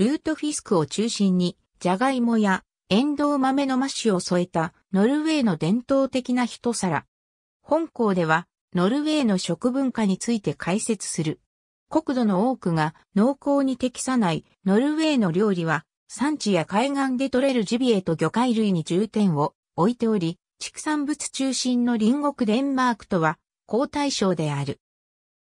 ルートフィスクを中心に、ジャガイモやエンドウ豆のマッシュを添えたノルウェーの伝統的な一皿。本校では、ノルウェーの食文化について解説する。国土の多くが濃厚に適さないノルウェーの料理は、産地や海岸で採れるジビエと魚介類に重点を置いており、畜産物中心の隣国デンマークとは、交対象である。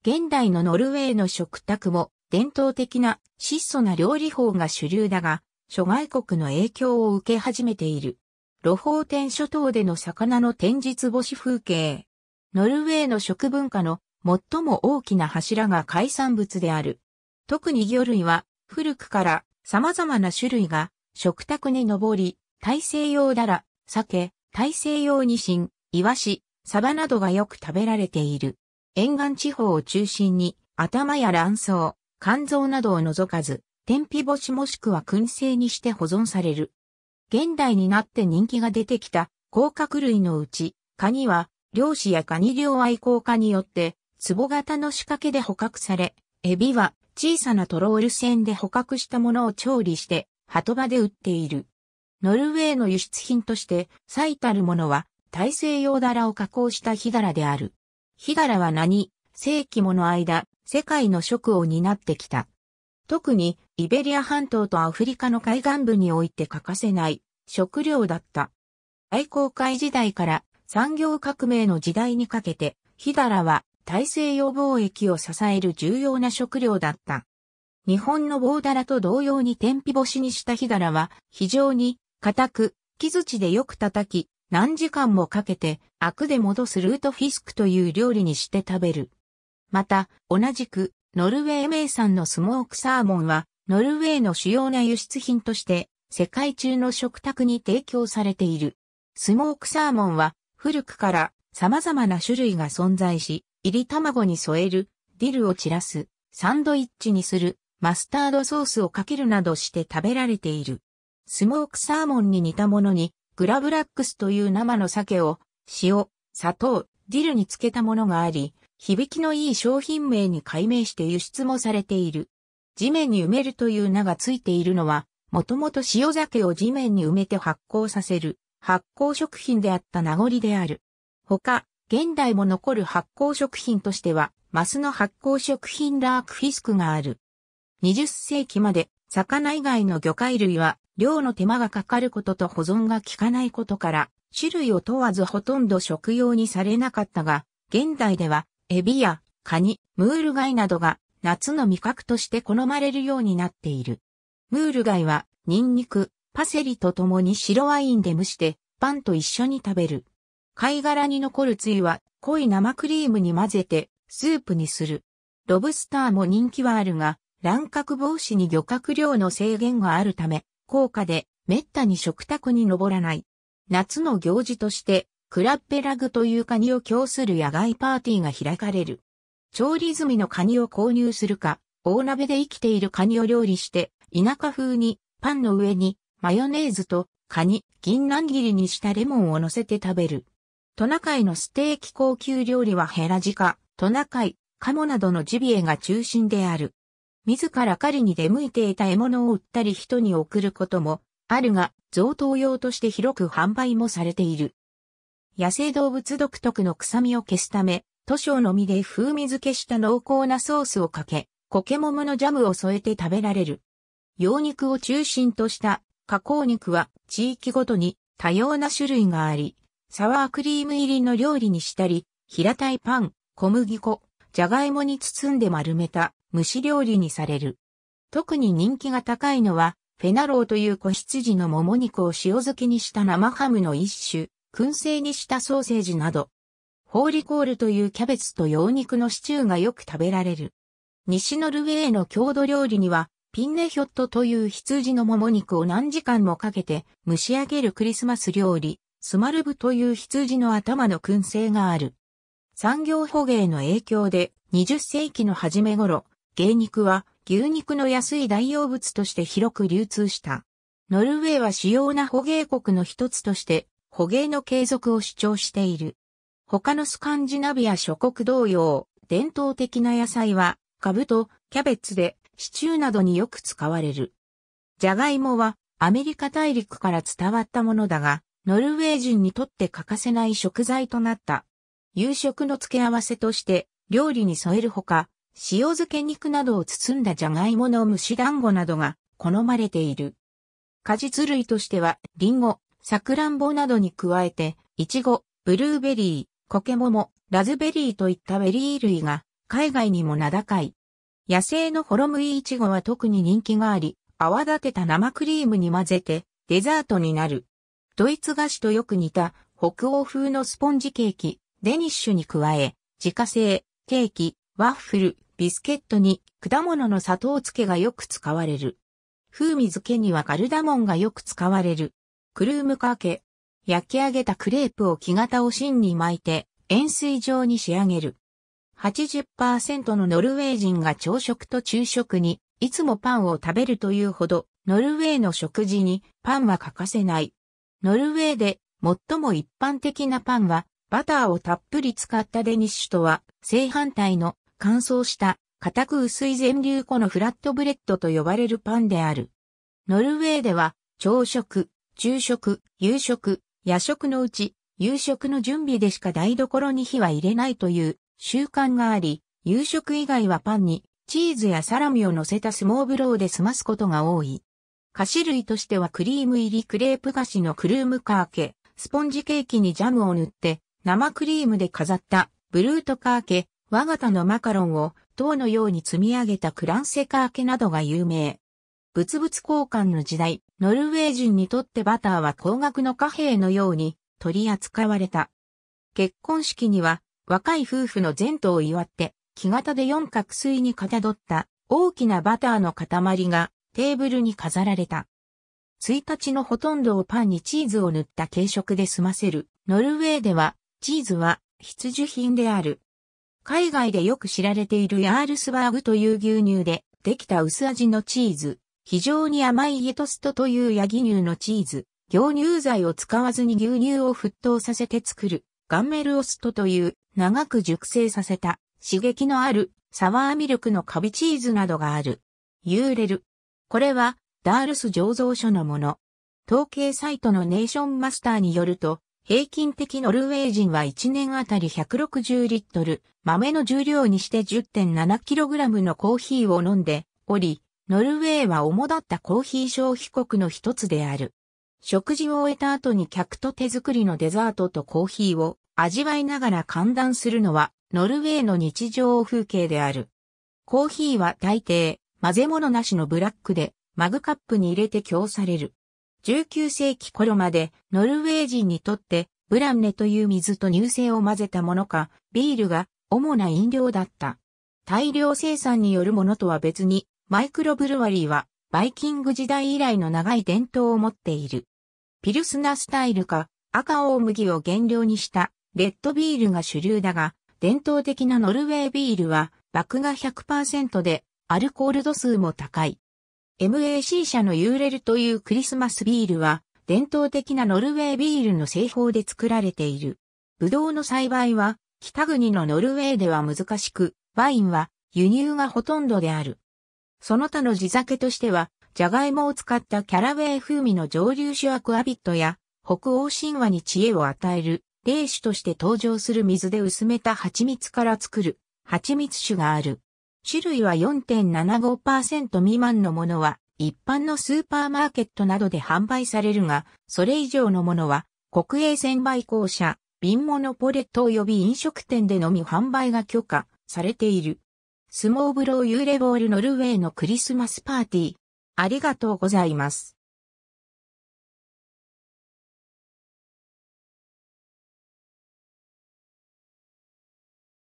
現代のノルウェーの食卓も伝統的な質素な料理法が主流だが、諸外国の影響を受け始めている。露法天諸島での魚の天日干し風景。ノルウェーの食文化の最も大きな柱が海産物である。特に魚類は古くから様々な種類が食卓に上り、大西洋だら、鮭、大西洋ニシン、イワシ、サバなどがよく食べられている。沿岸地方を中心に頭や卵巣、肝臓などを除かず、天日干しもしくは燻製にして保存される。現代になって人気が出てきた甲殻類のうち、カニは漁師やカニ漁愛好家によって、壺型の仕掛けで捕獲され、エビは小さなトロール船で捕獲したものを調理して、鳩場で売っている。ノルウェーの輸出品として最たるものは大西洋ダラを加工したヒダラである。ヒダラは何世紀もの間、世界の食を担ってきた。特にイベリア半島とアフリカの海岸部において欠かせない食料だった。愛好会時代から産業革命の時代にかけて、ヒダラは大西洋貿易を支える重要な食料だった。日本の棒ダラと同様に天日干しにしたヒダラは非常に硬く、木槌でよく叩き、何時間もかけて、アクで戻すルートフィスクという料理にして食べる。また、同じく、ノルウェー名産のスモークサーモンは、ノルウェーの主要な輸出品として、世界中の食卓に提供されている。スモークサーモンは、古くから様々な種類が存在し、入り卵に添える、ディルを散らす、サンドイッチにする、マスタードソースをかけるなどして食べられている。スモークサーモンに似たものに、グラブラックスという生の鮭を、塩、砂糖、ディルに漬けたものがあり、響きのいい商品名に改名して輸出もされている。地面に埋めるという名がついているのは、もともと塩酒を地面に埋めて発酵させる発酵食品であった名残である。他、現代も残る発酵食品としては、マスの発酵食品ラークフィスクがある。20世紀まで、魚以外の魚介類は、量の手間がかかることと保存が効かないことから、種類を問わずほとんど食用にされなかったが、現代ではエビやカニ、ムール貝などが夏の味覚として好まれるようになっている。ムール貝はニンニク、パセリと共に白ワインで蒸してパンと一緒に食べる。貝殻に残るつゆは濃い生クリームに混ぜてスープにする。ロブスターも人気はあるが、乱獲防止に漁獲量の制限があるため、高価で滅多に食卓に上らない。夏の行事としてクラッペラグというカニを供する野外パーティーが開かれる。調理済みのカニを購入するか、大鍋で生きているカニを料理して、田舎風に、パンの上に、マヨネーズと、カニ、銀杏切りにしたレモンを乗せて食べる。トナカイのステーキ高級料理はヘラジカ、トナカイ、カモなどのジビエが中心である。自ら狩りに出向いていた獲物を売ったり人に送ることもあるが、贈答用として広く販売もされている。野生動物独特の臭みを消すため、塗省の実で風味付けした濃厚なソースをかけ、苔モモのジャムを添えて食べられる。羊肉を中心とした加工肉は地域ごとに多様な種類があり、サワークリーム入りの料理にしたり、平たいパン、小麦粉、じゃがいもに包んで丸めた蒸し料理にされる。特に人気が高いのは、フェナローという子羊のもも肉を塩漬けにした生ハムの一種、燻製にしたソーセージなど、ホーリコールというキャベツと羊肉のシチューがよく食べられる。西ノルウェーの郷土料理には、ピンネヒョットという羊のもも肉を何時間もかけて蒸し上げるクリスマス料理、スマルブという羊の頭の燻製がある。産業捕鯨の影響で20世紀の初め頃、芸肉は牛肉の安い代用物として広く流通した。ノルウェーは主要な捕鯨国の一つとして捕鯨の継続を主張している。他のスカンジナビア諸国同様、伝統的な野菜は、カブとキャベツで、シチューなどによく使われる。ジャガイモは、アメリカ大陸から伝わったものだが、ノルウェー人にとって欠かせない食材となった。夕食の付け合わせとして、料理に添えるほか、塩漬け肉などを包んだジャガイモの蒸し団子などが好まれている。果実類としては、リンゴ、サクランボなどに加えて、イチゴ、ブルーベリー、コケモモ、ラズベリーといったベリー類が海外にも名高い。野生のホロムイイチゴは特に人気があり、泡立てた生クリームに混ぜてデザートになる。ドイツ菓子とよく似た北欧風のスポンジケーキ、デニッシュに加え、自家製、ケーキ、ワッフル、ビスケットに果物の砂糖漬けがよく使われる。風味漬けにはガルダモンがよく使われる。クルームかけ。焼き上げたクレープを木型を芯に巻いて、円錐状に仕上げる。80%のノルウェー人が朝食と昼食に、いつもパンを食べるというほど、ノルウェーの食事にパンは欠かせない。ノルウェーで最も一般的なパンは、バターをたっぷり使ったデニッシュとは、正反対の乾燥した固く薄い全粒粉のフラットブレッドと呼ばれるパンである。ノルウェーでは朝食、昼食、夕食、夜食のうち、夕食の準備でしか台所に火は入れないという習慣があり、夕食以外はパンにチーズやサラミを乗せたスモーブローで済ますことが多い。菓子類としてはクリーム入りクレープ菓子のクルームカーケ、スポンジケーキにジャムを塗って、生クリームで飾ったブルートカーケ、和型のマカロンを塔のように積み上げたクランセカーケなどが有名。物々交換の時代、ノルウェー人にとってバターは高額の貨幣のように取り扱われた。結婚式には若い夫婦の前途を祝って、木型で四角錐にかたどった大きなバターの塊がテーブルに飾られた。1日のほとんどをパンにチーズを塗った軽食で済ませる。ノルウェーではチーズは必需品である。海外でよく知られているヤールスバーグという牛乳でできた薄味のチーズ。非常に甘いイエトストというヤギ乳のチーズ、凝乳剤を使わずに牛乳を沸騰させて作る、ガンメルオストという長く熟成させた刺激のあるサワーミルクのカビチーズなどがある。ユーレル。これはダールス醸造所のもの。統計サイトのネーションマスターによると、平均的ノルウェー人は1年あたり160リットル、豆の重量にして 10.7kg のコーヒーを飲んでおり、ノルウェーは主だったコーヒー消費国の一つである。食事を終えた後に客と手作りのデザートとコーヒーを味わいながら歓談するのはノルウェーの日常風景である。コーヒーは大抵混ぜ物なしのブラックでマグカップに入れて供される。19世紀頃までノルウェー人にとってブランネという水と乳製を混ぜたものかビールが主な飲料だった。大量生産によるものとは別にマイクロブルワリーは、バイキング時代以来の長い伝統を持っている。ピルスナスタイルか、赤大麦を原料にした、レッドビールが主流だが、伝統的なノルウェービールは、麦が100%で、アルコール度数も高い。MAC 社のユーレルというクリスマスビールは、伝統的なノルウェービールの製法で作られている。ブドウの栽培は、北国のノルウェーでは難しく、ワインは輸入がほとんどである。その他の地酒としては、ジャガイモを使ったキャラウェイ風味の蒸留酒アクアビットや、北欧神話に知恵を与える、霊酒として登場する水で薄めた蜂蜜から作る、蜂蜜酒がある。種類は4.75%未満のものは、一般のスーパーマーケットなどで販売されるが、それ以上のものは、国営専売公社、瓶物ポレット及び飲食店でのみ販売が許可されている。スモーブローユーレボールノルウェーのクリスマスパーティー。ありがとうございます。